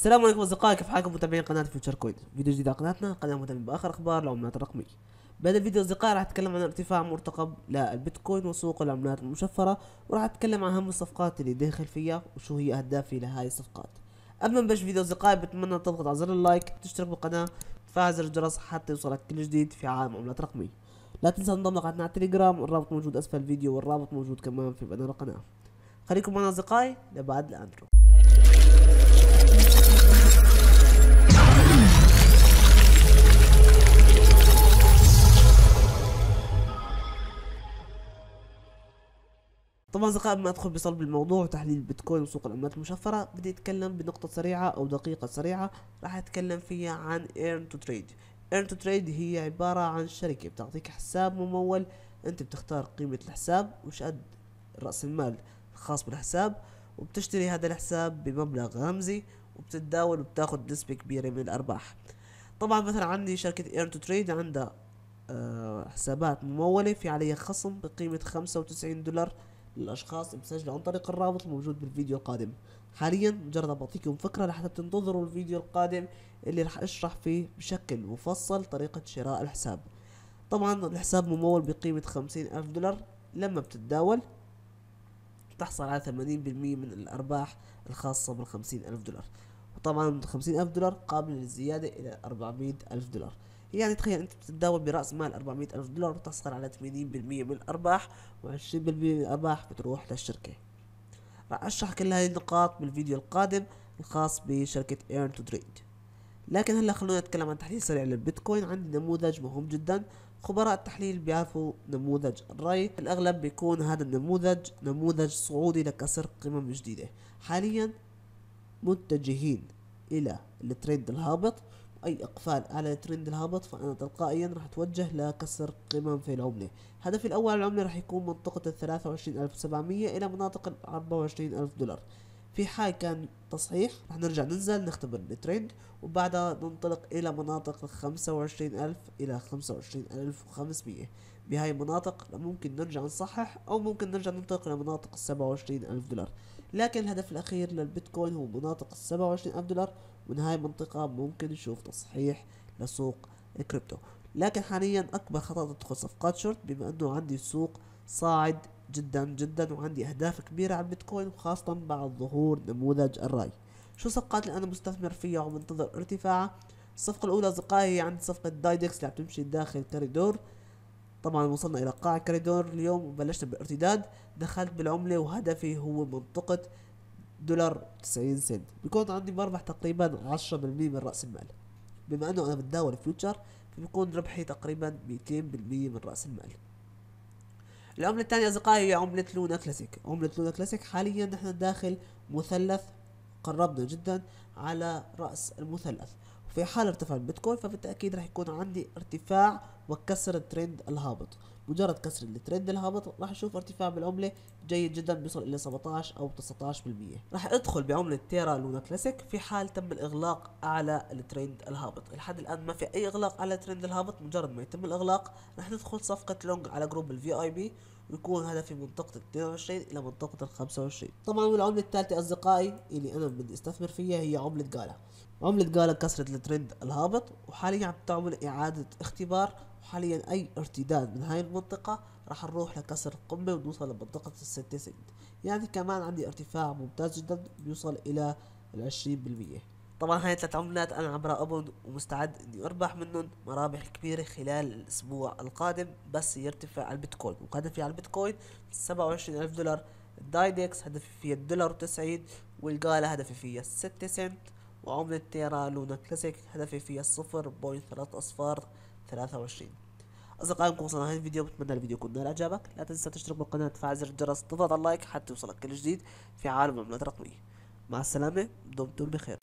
السلام عليكم اصدقائي كيف حالكم متابعين قناه فيوتشر كوين فيديو جديد على قناتنا قناه مهتمه باخر اخبار العملات الرقميه بهذا الفيديو اصدقائي راح اتكلم عن ارتفاع مرتقب للبيتكوين وسوق العملات المشفره وراح اتكلم عن اهم الصفقات اللي داخل فيها وشو هي اهدافي لهاي الصفقات قبل ما نبلش فيديو اصدقائي بتمنى تضغط على زر اللايك تشترك بالقناه وتفعل زر الجرس حتى يوصلك كل جديد في عالم عملات رقميه لا تنسى تنضم لقناتنا على التليجرام الرابط موجود اسفل الفيديو والرابط موجود كمان في بنر القناه خليكم معنا اصدقائي لبعد الانترو طبعا أصدقاء قبل ما أدخل بصلب الموضوع وتحليل البيتكوين وسوق العملات المشفرة بدي أتكلم بنقطة سريعة أو دقيقة سريعة راح أتكلم فيها عن ايرن تو تريد ايرن تو تريد هي عبارة عن شركة بتعطيك حساب ممول أنت بتختار قيمة الحساب وش قد رأس المال الخاص بالحساب وبتشتري هذا الحساب بمبلغ رمزي وبتتداول وبتاخد نسبة كبيرة من الأرباح طبعا مثلا عندي شركة ايرن تو تريد عندها آه، حسابات ممولة في عليها خصم بقيمة خمسة وتسعين دولار للأشخاص بسجله عن طريق الرابط الموجود بالفيديو القادم حاليا مجرد بعطيكم فكرة لحتى تنتظروا الفيديو القادم اللي راح أشرح فيه بشكل مفصل طريقة شراء الحساب طبعا الحساب ممول بقيمة 50 ألف دولار لما بتتداول تحصل على 80% بالمية من الأرباح الخاصة 50 ألف دولار وطبعا 50 ألف دولار قابل للزيادة إلى 400 ألف دولار يعني تخيل انت بتتداول براس مال 400 الف دولار وتسخر على 80% من الارباح و20% من الارباح بتروح للشركه راح اشرح كل هذه النقاط بالفيديو القادم الخاص بشركه ايرن تو تريد لكن هلا خلونا نتكلم عن تحليل سريع للبيتكوين عندي نموذج مهم جدا خبراء التحليل بيعرفوا نموذج الري الأغلب بيكون هذا النموذج نموذج صعودي لكسر قمم جديدة حاليا متجهين إلى الترند الهابط أي إقفال على ترند الهبط فأنا تلقائيا راح أتوجه لكسر قمم في العملة هدفي الأول العملة راح يكون منطقة الثلاثة وعشرين ألف إلى مناطق الأربعة وعشرين ألف دولار في حال كان تصحيح راح نرجع ننزل نختبر الترند وبعدها ننطلق إلى مناطق الخمسة وعشرين ألف إلى خمسة وعشرين ألف وخمسمية بهاي المناطق ممكن نرجع نصحح أو ممكن نرجع ننطلق لمناطق السبعة وعشرين ألف دولار لكن الهدف الأخير للبيتكوين هو مناطق ال 27 ألف دولار ومن هاي المنطقة ممكن نشوف تصحيح لسوق الكريبتو لكن حاليا أكبر خطأ تدخل صفقات شورت بما أنه عندي سوق صاعد جدا جدا وعندي أهداف كبيرة على البيتكوين وخاصة بعد ظهور نموذج الرأي شو الصفقات اللي أنا مستثمر فيها ومنتظر ارتفاعها الصفقة الأولى أصدقائي عند صفقة دايدكس اللي عم تمشي داخل كاريدور طبعا وصلنا الى قاع كريدور اليوم وبلشنا بالارتداد دخلت بالعمله وهدفي هو منطقه دولار 90 سنت بيكون عندي مربح تقريبا 10% من راس المال بما انه انا بتداول فيوتشر فبيكون ربحي تقريبا 200% من راس المال العملة الثانية أصدقائي هي عملة لونا كلاسيك عملة لونا كلاسيك حاليا نحن داخل مثلث قربنا جدا على رأس المثلث في حال ارتفع البيتكوين فبالتأكيد راح يكون عندي ارتفاع وكسر الترند الهابط مجرد كسر الترند الهابط راح نشوف ارتفاع بالعمله جيد جدا بيوصل الى 17 او 19% راح ادخل بعمله تيرا لونا كلاسيك في حال تم الاغلاق على الترند الهابط لحد الان ما في اي اغلاق على الترند الهابط مجرد ما يتم الاغلاق راح ندخل صفقه لونج على جروب الفي اي بي ويكون هذا في منطقة ال 22 إلى منطقة ال 25 طبعا والعملة الثالثة أصدقائي اللي أنا بدي أستثمر فيها هي عملة جالا عملة جالا كسرت الترند الهابط وحاليا عم تعمل إعادة اختبار وحاليا أي ارتداد من هاي المنطقة راح نروح لكسر القمة ونوصل لمنطقة الستة سنت يعني كمان عندي ارتفاع ممتاز جدا بيوصل إلى العشرين بالمية طبعا هاي ثلاث عملات أنا عم راقبهم ومستعد إني أربح منهم مرابح كبيرة خلال الأسبوع القادم بس يرتفع البيتكوين وهدفي على البيتكوين سبعة وعشرين ألف دولار الدايدكس هدفي فيها الدولار وتسعين والجالا هدفي فيها ستة سنت وعملة تيرا لونا كلاسيك هدفي فيها صفر بوينت ثلاث أصفار 23 اصدقائي نكون وصلنا لهذا الفيديو بتمنى الفيديو يكون نال اعجابك لا تنسى تشترك بالقناه وتفعل زر الجرس تضغط على اللايك حتى يوصلك كل جديد في عالم العملات الرقميه مع السلامه دمتم بخير